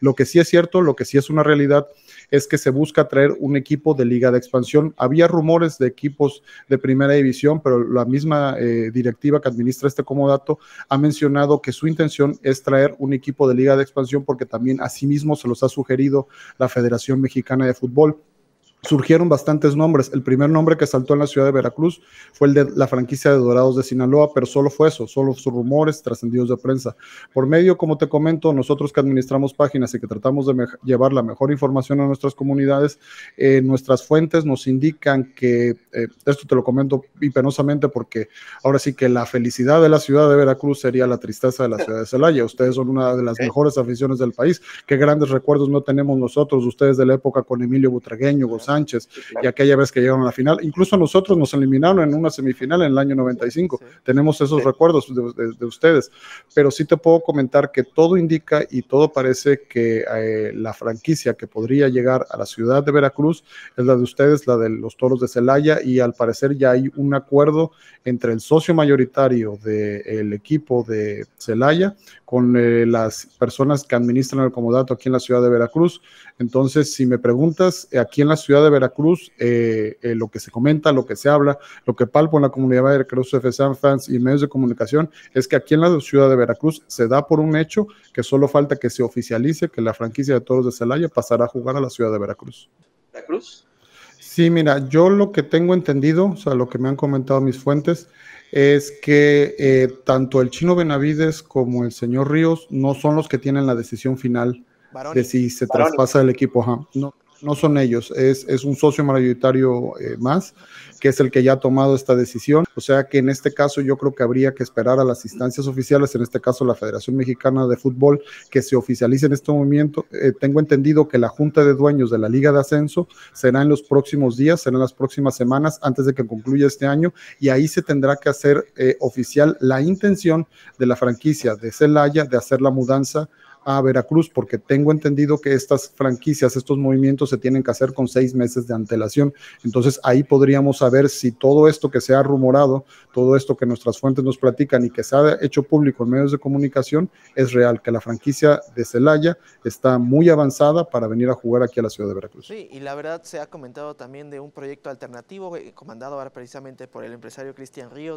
Lo que sí es cierto, lo que sí es una realidad, es que se busca traer un equipo de liga de expansión. Había rumores de equipos de primera división, pero la misma eh, directiva que administra este comodato ha mencionado que su intención es traer un equipo de liga de expansión porque también asimismo se los ha sugerido la Federación Mexicana de Fútbol surgieron bastantes nombres. El primer nombre que saltó en la ciudad de Veracruz fue el de la franquicia de Dorados de Sinaloa, pero solo fue eso, solo sus rumores trascendidos de prensa. Por medio, como te comento, nosotros que administramos páginas y que tratamos de llevar la mejor información a nuestras comunidades, eh, nuestras fuentes nos indican que, eh, esto te lo comento y penosamente porque ahora sí que la felicidad de la ciudad de Veracruz sería la tristeza de la ciudad de Celaya. Ustedes son una de las mejores aficiones del país. Qué grandes recuerdos no tenemos nosotros, ustedes de la época con Emilio Butragueño, Gonzalo Sánchez, y aquella vez que llegaron a la final. Incluso nosotros nos eliminaron en una semifinal en el año 95. Tenemos esos recuerdos de, ustedes. Pero sí te puedo comentar que todo indica y todo parece que eh, la franquicia que podría llegar a la ciudad de Veracruz es la de ustedes, la de los Toros de Celaya, y al parecer ya hay un acuerdo entre el socio mayoritario del equipo de Celaya con eh, las personas que administran el comodato aquí en la ciudad de Veracruz. Entonces, si me preguntas, eh, aquí en la ciudad de Veracruz, eh, eh, lo que se comenta, lo que se habla, lo que palpo en la comunidad de Veracruz, San fans y medios de comunicación, es que aquí en la ciudad de Veracruz se da por un hecho que solo falta que se oficialice que la franquicia de Toros de Celaya pasará a jugar a la ciudad de Veracruz. ¿Veracruz? Sí, mira, yo lo que tengo entendido, o sea, lo que me han comentado mis fuentes, es que eh, tanto el chino Benavides como el señor Ríos no son los que tienen la decisión final de si se traspasa el equipo. no no son ellos, es, un socio mayoritario eh, más, que es el que ya ha tomado esta decisión. O sea que en este caso yo creo que habría que esperar a las instancias oficiales, en este caso la Federación Mexicana de Fútbol, que se oficialice en este momento. Eh, tengo entendido que la Junta de Dueños de la Liga de Ascenso será en los próximos días, será en las próximas semanas, antes de que concluya este año, y ahí se tendrá que hacer eh, oficial la intención de la franquicia de Celaya de hacer la mudanza a Veracruz, porque tengo entendido que estas franquicias, estos movimientos se tienen que hacer con seis meses de antelación. Entonces ahí podríamos saber si todo esto que se ha rumorado, todo esto que nuestras fuentes nos platican y que se ha hecho público en medios de comunicación, es real, que la franquicia de Celaya está muy avanzada para venir a jugar aquí a la ciudad de Veracruz. Sí, y la verdad se ha comentado también de un proyecto alternativo eh, comandado ahora precisamente por el empresario Cristian Ríos